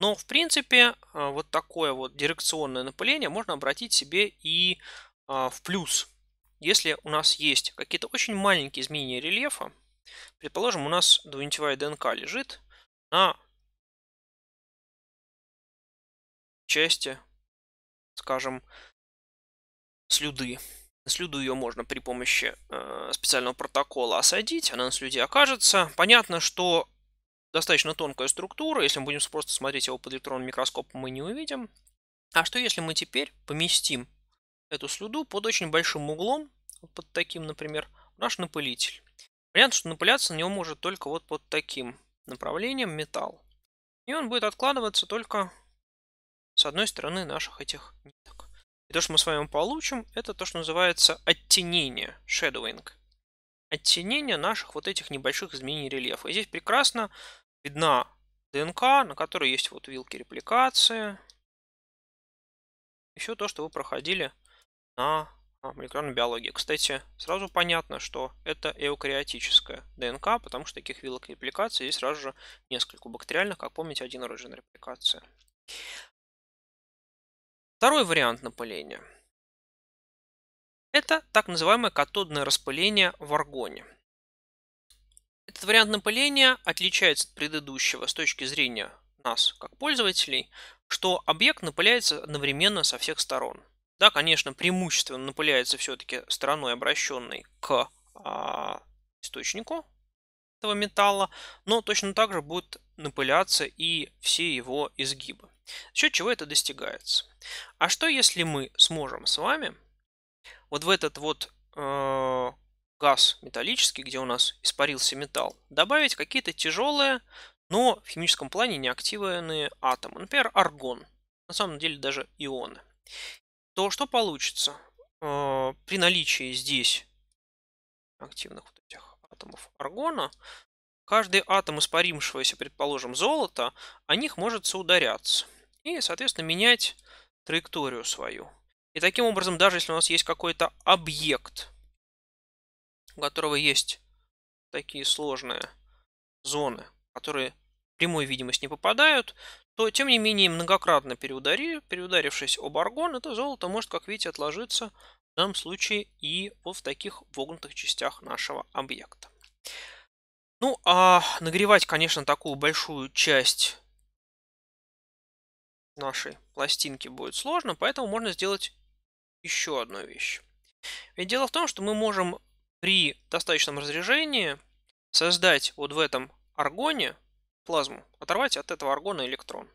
Но, в принципе, э, вот такое вот дирекционное напыление можно обратить себе и а, в плюс. Если у нас есть какие-то очень маленькие изменения рельефа, предположим, у нас двунитевая ДНК лежит на части, скажем, слюды. Слюду ее можно при помощи э, специального протокола осадить, она на слюде окажется. Понятно, что достаточно тонкая структура. Если мы будем просто смотреть его под электронным микроскопом, мы не увидим. А что если мы теперь поместим эту слюду под очень большим углом, вот под таким, например, наш напылитель? Понятно, что напыляться на него может только вот под таким направлением металл. И он будет откладываться только с одной стороны наших этих ниток. И то, что мы с вами получим, это то, что называется оттенение, shadowing. Оттенение наших вот этих небольших изменений рельефа. И здесь прекрасно видна ДНК, на которой есть вот вилки репликации. Еще то, что вы проходили на а, молекулярной биологии. Кстати, сразу понятно, что это эукариотическая ДНК, потому что таких вилок репликации здесь сразу же несколько. У бактериальных, как помните, один рожен репликация. Второй вариант напыления. Это так называемое катодное распыление в аргоне. Этот вариант напыления отличается от предыдущего с точки зрения нас, как пользователей, что объект напыляется одновременно со всех сторон. Да, конечно, преимущественно напыляется все-таки стороной, обращенной к а, источнику этого металла, но точно так же будут напыляться и все его изгибы. За счет чего это достигается? А что если мы сможем с вами вот в этот вот э, газ металлический, где у нас испарился металл, добавить какие-то тяжелые, но в химическом плане неактивные атомы. Например, аргон. На самом деле даже ионы. То что получится? Э, при наличии здесь активных вот этих атомов аргона, каждый атом испарившегося, предположим, золота, о них может соударяться. И, соответственно, менять траекторию свою. И таким образом, даже если у нас есть какой-то объект, у которого есть такие сложные зоны, которые в прямую видимость не попадают, то, тем не менее, многократно переударив, переударившись об аргон, это золото может, как видите, отложиться в данном случае и вот в таких вогнутых частях нашего объекта. Ну, а нагревать, конечно, такую большую часть нашей пластинки будет сложно, поэтому можно сделать еще одну вещь. Ведь дело в том, что мы можем при достаточном разряжении создать вот в этом аргоне плазму, оторвать от этого аргона электрон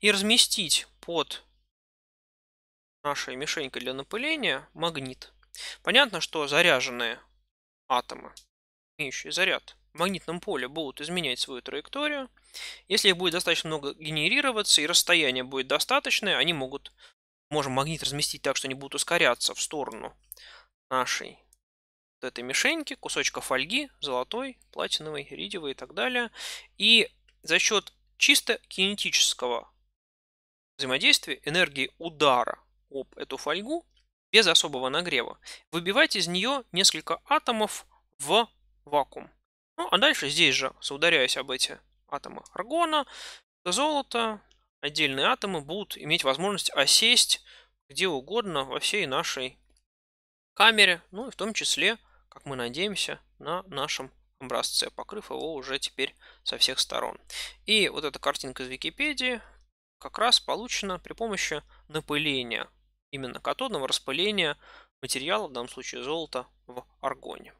и разместить под нашей мишенькой для напыления магнит. Понятно, что заряженные атомы, имеющие заряд в магнитном поле, будут изменять свою траекторию. Если их будет достаточно много генерироваться и расстояние будет достаточное, они могут, можем магнит разместить так, что они будут ускоряться в сторону нашей вот этой мишеньки, кусочка фольги, золотой, платиновый, ридевый и так далее. И за счет чисто кинетического взаимодействия энергии удара об эту фольгу без особого нагрева выбивать из нее несколько атомов в вакуум. Ну а дальше здесь же, соударяясь об эти атомы аргона, золота отдельные атомы будут иметь возможность осесть где угодно во всей нашей камере, ну и в том числе как мы надеемся, на нашем образце, покрыв его уже теперь со всех сторон. И вот эта картинка из Википедии как раз получена при помощи напыления, именно катодного распыления материала, в данном случае золота, в аргоне.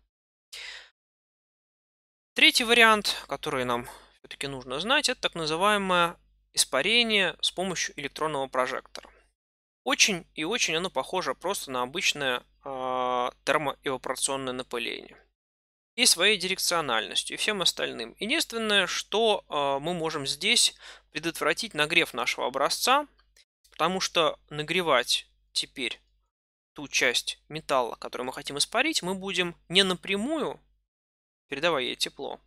Третий вариант, который нам все-таки нужно знать, это так называемое испарение с помощью электронного прожектора. Очень и очень оно похоже просто на обычное э, термоэвапорационное напыление. И своей дирекциональностью, и всем остальным. Единственное, что э, мы можем здесь предотвратить нагрев нашего образца, потому что нагревать теперь ту часть металла, которую мы хотим испарить, мы будем не напрямую, передавая ей тепло,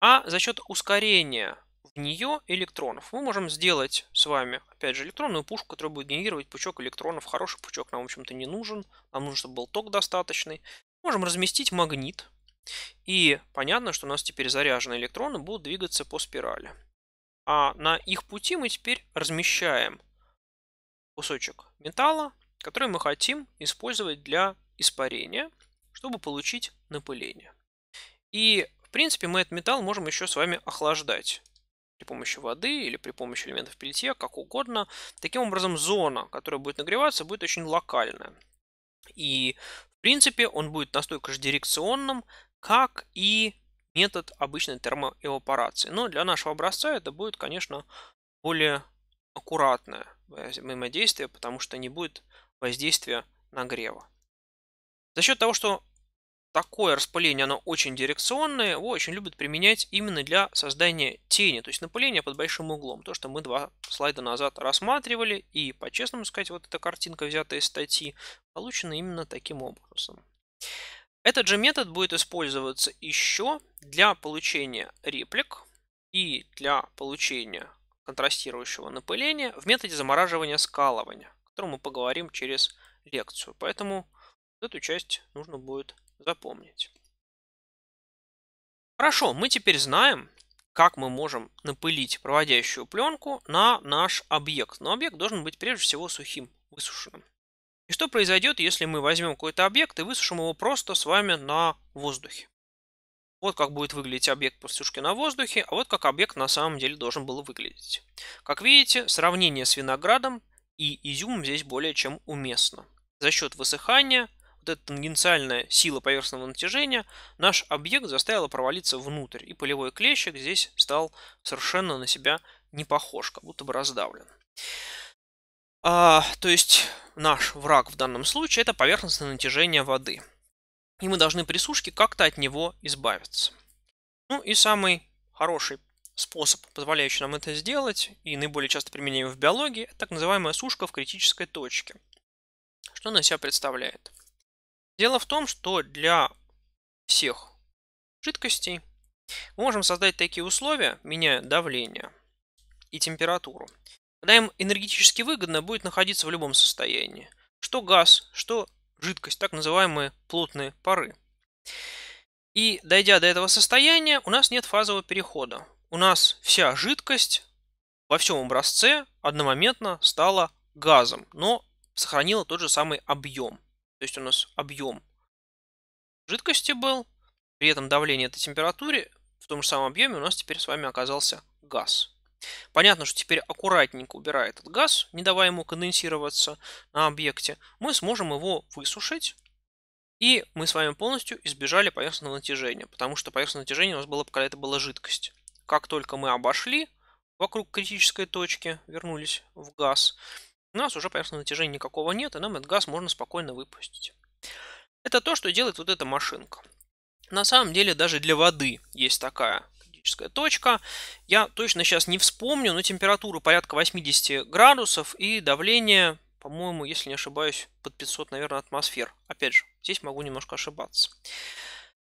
а за счет ускорения нее электронов. Мы можем сделать с вами, опять же, электронную пушку, которая будет генерировать пучок электронов. Хороший пучок нам, в общем-то, не нужен. Нам нужно, чтобы был ток достаточный. Можем разместить магнит. И понятно, что у нас теперь заряженные электроны будут двигаться по спирали. А на их пути мы теперь размещаем кусочек металла, который мы хотим использовать для испарения, чтобы получить напыление. И, в принципе, мы этот металл можем еще с вами охлаждать при помощи воды или при помощи элементов пельтье, как угодно. Таким образом, зона, которая будет нагреваться, будет очень локальная. И, в принципе, он будет настолько же дирекционным, как и метод обычной термоэвапорации. Но для нашего образца это будет, конечно, более аккуратное взаимодействие, потому что не будет воздействия нагрева. За счет того, что такое распыление, оно очень дирекционное, его очень любят применять именно для создания тени, то есть напыление под большим углом. То, что мы два слайда назад рассматривали, и по-честному сказать, вот эта картинка, взятая из статьи, получена именно таким образом. Этот же метод будет использоваться еще для получения реплик и для получения контрастирующего напыления в методе замораживания скалывания, о котором мы поговорим через лекцию. Поэтому эту часть нужно будет запомнить. Хорошо, мы теперь знаем, как мы можем напылить проводящую пленку на наш объект. Но объект должен быть прежде всего сухим, высушенным. И что произойдет, если мы возьмем какой-то объект и высушим его просто с вами на воздухе? Вот как будет выглядеть объект после сушки на воздухе, а вот как объект на самом деле должен был выглядеть. Как видите, сравнение с виноградом и изюмом здесь более чем уместно. За счет высыхания эта тангенциальная сила поверхностного натяжения наш объект заставила провалиться внутрь. И полевой клещик здесь стал совершенно на себя не похож, как будто бы раздавлен. А, то есть наш враг в данном случае это поверхностное натяжение воды. И мы должны при сушке как-то от него избавиться. Ну и самый хороший способ, позволяющий нам это сделать, и наиболее часто применяемый в биологии, это так называемая сушка в критической точке. Что она из себя представляет? Дело в том, что для всех жидкостей мы можем создать такие условия, меняя давление и температуру, когда им энергетически выгодно будет находиться в любом состоянии. Что газ, что жидкость, так называемые плотные пары. И дойдя до этого состояния, у нас нет фазового перехода. У нас вся жидкость во всем образце одномоментно стала газом, но сохранила тот же самый объем. То есть у нас объем жидкости был, при этом давление этой температуре в том же самом объеме у нас теперь с вами оказался газ. Понятно, что теперь аккуратненько убирая этот газ, не давая ему конденсироваться на объекте, мы сможем его высушить, и мы с вами полностью избежали поверхностного натяжения, потому что поверхностное натяжение у нас было, когда это была жидкость. Как только мы обошли вокруг критической точки, вернулись в газ, у нас уже, конечно, натяжения никакого нет, и нам этот газ можно спокойно выпустить. Это то, что делает вот эта машинка. На самом деле даже для воды есть такая критическая точка. Я точно сейчас не вспомню, но температура порядка 80 градусов и давление, по-моему, если не ошибаюсь, под 500, наверное, атмосфер. Опять же, здесь могу немножко ошибаться.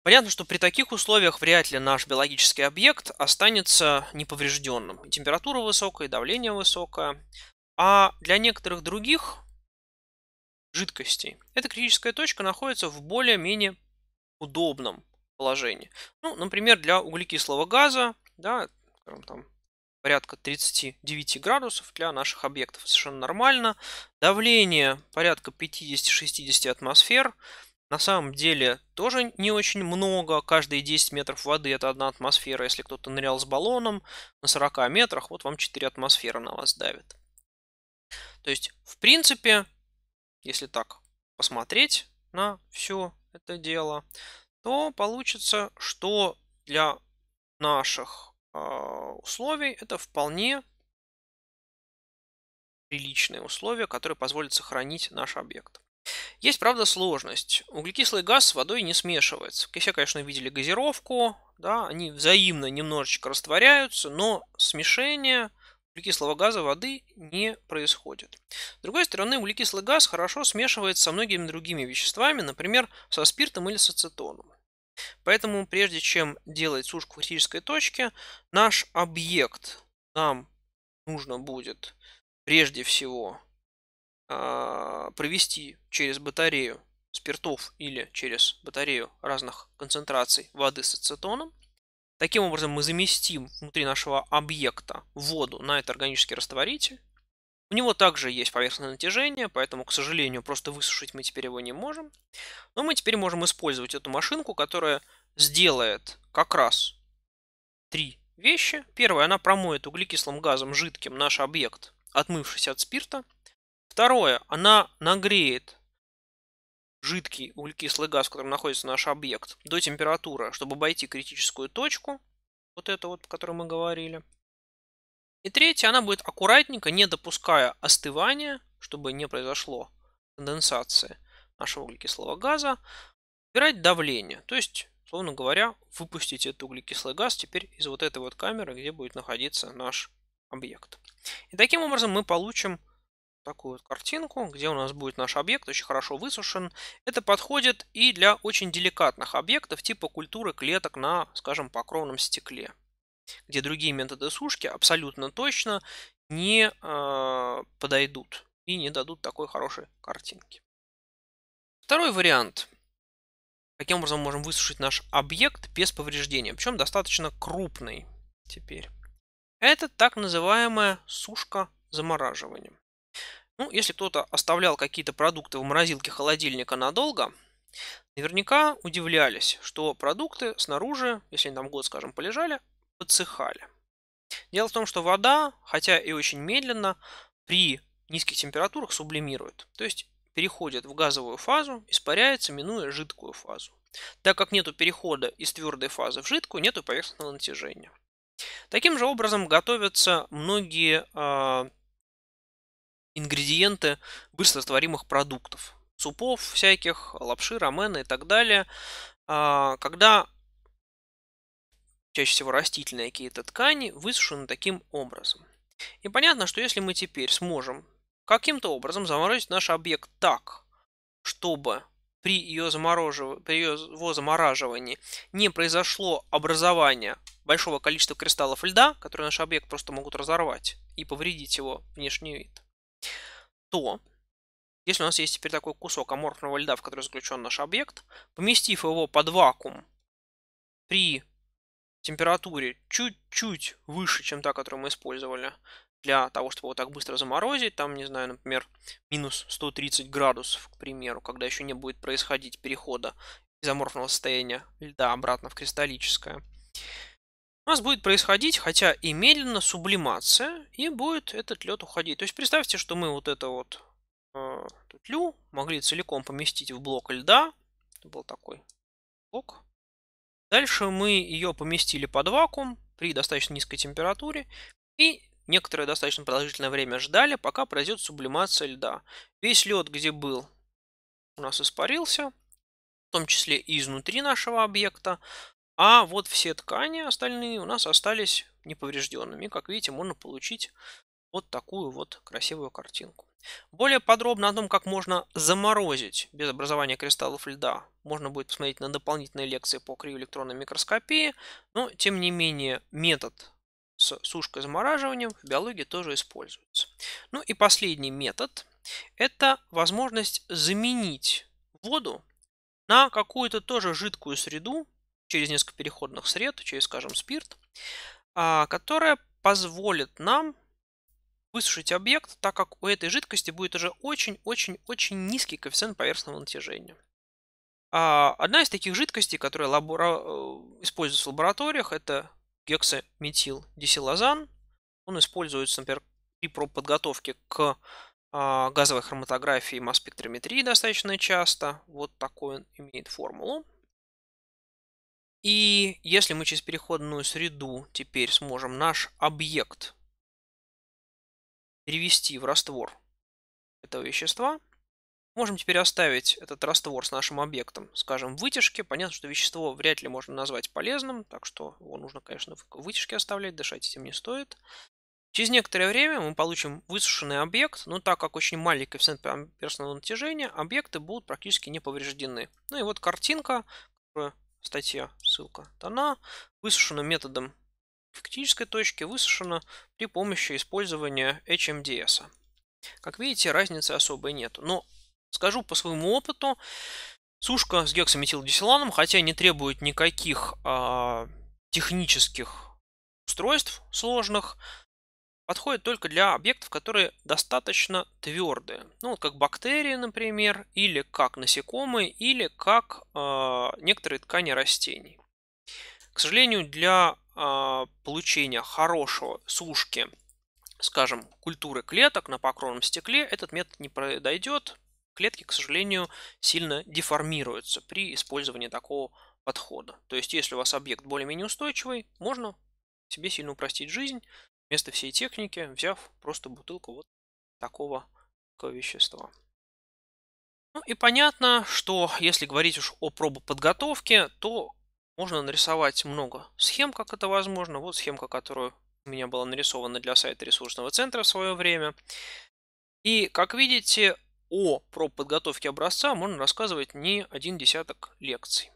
Понятно, что при таких условиях вряд ли наш биологический объект останется неповрежденным. И температура высокая, и давление высокое. А для некоторых других жидкостей эта критическая точка находится в более-менее удобном положении. Ну, например, для углекислого газа, да, там, порядка 39 градусов для наших объектов совершенно нормально. Давление порядка 50-60 атмосфер. На самом деле тоже не очень много. Каждые 10 метров воды это одна атмосфера. Если кто-то нырял с баллоном на 40 метрах, вот вам 4 атмосферы на вас давит. То есть, в принципе, если так посмотреть на все это дело, то получится, что для наших э, условий это вполне приличные условия, которые позволят сохранить наш объект. Есть, правда, сложность. Углекислый газ с водой не смешивается. Все, конечно, видели газировку, да, они взаимно немножечко растворяются, но смешение углекислого газа воды не происходит. С другой стороны, углекислый газ хорошо смешивается со многими другими веществами, например, со спиртом или с ацетоном. Поэтому прежде чем делать сушку критической точки, наш объект нам нужно будет прежде всего а, провести через батарею спиртов или через батарею разных концентраций воды с ацетоном – Таким образом мы заместим внутри нашего объекта воду на этот органический растворитель. У него также есть поверхностное натяжение, поэтому, к сожалению, просто высушить мы теперь его не можем. Но мы теперь можем использовать эту машинку, которая сделает как раз три вещи. Первое, она промоет углекислым газом жидким наш объект, отмывшийся от спирта. Второе, она нагреет жидкий углекислый газ, в котором находится наш объект, до температуры, чтобы обойти критическую точку, вот это вот, о которой мы говорили. И третье, она будет аккуратненько, не допуская остывания, чтобы не произошло конденсации нашего углекислого газа, убирать давление. То есть, словно говоря, выпустить этот углекислый газ теперь из вот этой вот камеры, где будет находиться наш объект. И таким образом мы получим такую вот картинку, где у нас будет наш объект, очень хорошо высушен. Это подходит и для очень деликатных объектов типа культуры клеток на, скажем, покровном стекле, где другие методы сушки абсолютно точно не э, подойдут и не дадут такой хорошей картинки. Второй вариант. каким образом можем высушить наш объект без повреждения, причем достаточно крупный теперь. Это так называемая сушка замораживанием. Ну, если кто-то оставлял какие-то продукты в морозилке холодильника надолго, наверняка удивлялись, что продукты снаружи, если они там год, скажем, полежали, подсыхали. Дело в том, что вода, хотя и очень медленно, при низких температурах сублимирует, то есть переходит в газовую фазу, испаряется, минуя жидкую фазу. Так как нет перехода из твердой фазы в жидкую, нет поверхностного натяжения. Таким же образом готовятся многие э, ингредиенты быстрорастворимых продуктов. Супов всяких, лапши, рамена и так далее. А, когда чаще всего растительные какие-то ткани высушены таким образом. И понятно, что если мы теперь сможем каким-то образом заморозить наш объект так, чтобы при, ее заморожив... при его замораживании не произошло образование большого количества кристаллов льда, которые наш объект просто могут разорвать и повредить его внешний вид то если у нас есть теперь такой кусок аморфного льда, в который заключен наш объект, поместив его под вакуум при температуре чуть-чуть выше, чем та, которую мы использовали для того, чтобы его так быстро заморозить, там, не знаю, например, минус 130 градусов, к примеру, когда еще не будет происходить перехода из аморфного состояния льда обратно в кристаллическое, у нас будет происходить, хотя и медленно, сублимация, и будет этот лед уходить. То есть представьте, что мы вот это вот э, петлю могли целиком поместить в блок льда. Это был такой блок. Дальше мы ее поместили под вакуум при достаточно низкой температуре и некоторое достаточно продолжительное время ждали, пока произойдет сублимация льда. Весь лед, где был, у нас испарился, в том числе и изнутри нашего объекта. А вот все ткани остальные у нас остались неповрежденными. Как видите, можно получить вот такую вот красивую картинку. Более подробно о том, как можно заморозить без образования кристаллов льда, можно будет посмотреть на дополнительные лекции по криоэлектронной микроскопии. Но, тем не менее, метод с сушкой замораживанием в биологии тоже используется. Ну и последний метод – это возможность заменить воду на какую-то тоже жидкую среду, через несколько переходных сред, через, скажем, спирт, а, которая позволит нам высушить объект, так как у этой жидкости будет уже очень-очень-очень низкий коэффициент поверхностного натяжения. А, одна из таких жидкостей, которая лабора... Э, используется в лабораториях, это гексаметилдисилазан. Он используется, например, при подготовке к а, газовой хроматографии масс-спектрометрии достаточно часто. Вот такой он имеет формулу. И если мы через переходную среду теперь сможем наш объект перевести в раствор этого вещества, можем теперь оставить этот раствор с нашим объектом, скажем, в вытяжке. Понятно, что вещество вряд ли можно назвать полезным, так что его нужно, конечно, в вытяжке оставлять, дышать этим не стоит. Через некоторое время мы получим высушенный объект, но так как очень маленький коэффициент персонального натяжения, объекты будут практически не повреждены. Ну и вот картинка, которую статья, ссылка, она высушена методом в критической точке, высушена при помощи использования HMDS. Как видите, разницы особой нет. Но скажу по своему опыту, сушка с гексаметилдиселаном, хотя не требует никаких а, технических устройств сложных, подходит только для объектов, которые достаточно твердые. Ну, вот как бактерии, например, или как насекомые, или как э, некоторые ткани растений. К сожалению, для э, получения хорошего сушки, скажем, культуры клеток на покровном стекле этот метод не подойдет. Клетки, к сожалению, сильно деформируются при использовании такого подхода. То есть, если у вас объект более-менее устойчивый, можно себе сильно упростить жизнь, вместо всей техники, взяв просто бутылку вот такого, вещества. Ну и понятно, что если говорить уж о пробоподготовке, то можно нарисовать много схем, как это возможно. Вот схемка, которую у меня была нарисована для сайта ресурсного центра в свое время. И, как видите, о пробподготовке образца можно рассказывать не один десяток лекций.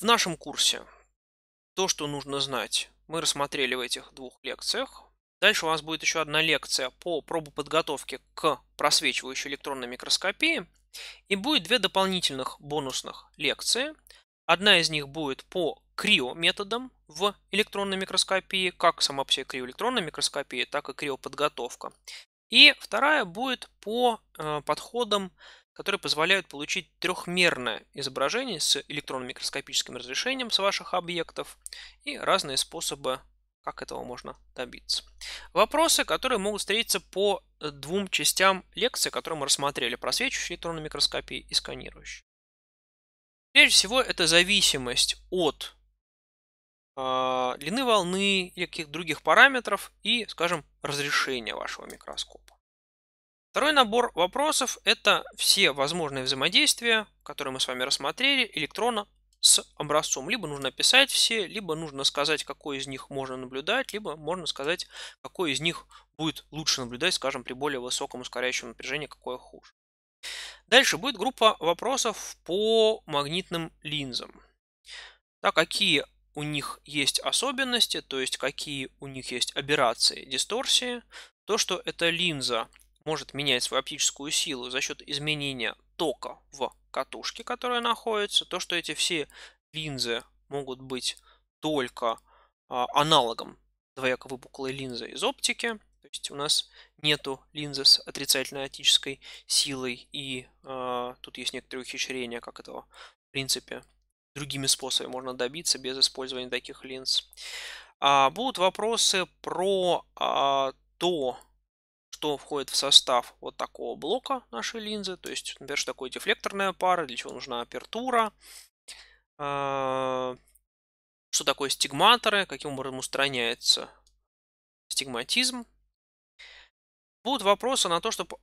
В нашем курсе то, что нужно знать, мы рассмотрели в этих двух лекциях. Дальше у нас будет еще одна лекция по пробоподготовке к просвечивающей электронной микроскопии. И будет две дополнительных бонусных лекции. Одна из них будет по крио-методам в электронной микроскопии, как сама по себе криоэлектронная микроскопия, так и криоподготовка. И вторая будет по э, подходам которые позволяют получить трехмерное изображение с электронно-микроскопическим разрешением с ваших объектов и разные способы, как этого можно добиться. Вопросы, которые могут встретиться по э, двум частям лекции, которые мы рассмотрели, просвечивающей электронной микроскопии и сканирующей. Прежде всего, это зависимость от а, длины волны или каких-то других параметров и, скажем, разрешения вашего микроскопа. Второй набор вопросов – это все возможные взаимодействия, которые мы с вами рассмотрели, электрона с образцом. Либо нужно описать все, либо нужно сказать, какой из них можно наблюдать, либо можно сказать, какой из них будет лучше наблюдать, скажем, при более высоком ускоряющем напряжении, какое хуже. Дальше будет группа вопросов по магнитным линзам. Так какие у них есть особенности, то есть какие у них есть аберрации, дисторсии. То, что эта линза может менять свою оптическую силу за счет изменения тока в катушке, которая находится, то, что эти все линзы могут быть только а, аналогом двояковыпуклой линзы из оптики, то есть у нас нету линзы с отрицательной оптической силой, и э, тут есть некоторые ухищрения, как этого, в принципе, другими способами можно добиться без использования таких линз. А, будут вопросы про а, то, что входит в состав вот такого блока нашей линзы. То есть, например, что такое дефлекторная пара, для чего нужна апертура, а, что такое стигматоры, каким образом устраняется стигматизм. Будут вопросы на то, чтобы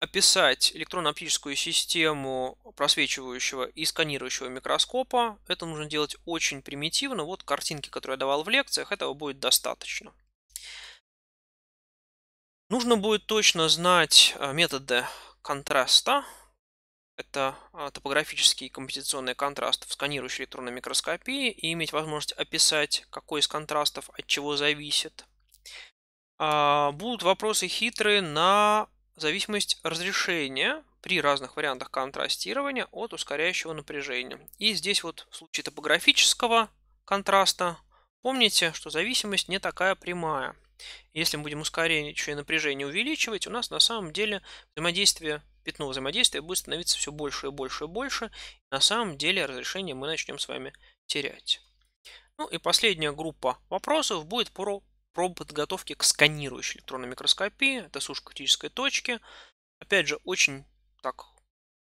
описать электронно-оптическую систему просвечивающего и сканирующего микроскопа. Это нужно делать очень примитивно. Вот картинки, которые я давал в лекциях, этого будет достаточно. Нужно будет точно знать э, методы контраста. Это а, топографический и композиционный контраст в сканирующей электронной микроскопии и иметь возможность описать, какой из контрастов от чего зависит. А, будут вопросы хитрые на зависимость разрешения при разных вариантах контрастирования от ускоряющего напряжения. И здесь вот в случае топографического контраста помните, что зависимость не такая прямая – если мы будем ускорение и напряжение увеличивать, у нас на самом деле взаимодействие, пятно взаимодействия будет становиться все больше и больше и больше. На самом деле разрешение мы начнем с вами терять. Ну и последняя группа вопросов будет про, про подготовки к сканирующей электронной микроскопии. Это сушка критической точки. Опять же, очень так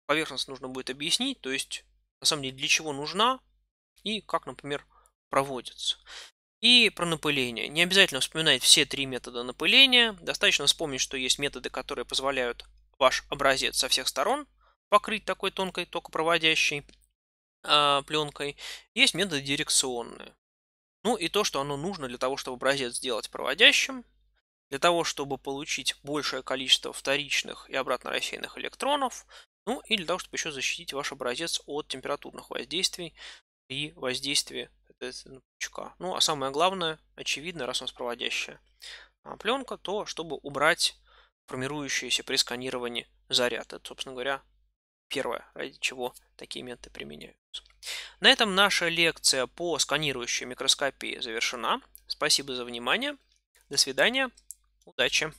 поверхность нужно будет объяснить, то есть на самом деле для чего нужна и как, например, проводится. И про напыление. Не обязательно вспоминать все три метода напыления. Достаточно вспомнить, что есть методы, которые позволяют ваш образец со всех сторон покрыть такой тонкой токопроводящей э, пленкой. Есть методы дирекционные. Ну и то, что оно нужно для того, чтобы образец сделать проводящим, для того, чтобы получить большее количество вторичных и обратно рассеянных электронов, ну и для того, чтобы еще защитить ваш образец от температурных воздействий и воздействия соответственно, пучка. Ну, а самое главное, очевидно, раз у нас проводящая а, пленка, то чтобы убрать формирующиеся при сканировании заряд. Это, собственно говоря, первое, ради чего такие методы применяются. На этом наша лекция по сканирующей микроскопии завершена. Спасибо за внимание. До свидания. Удачи.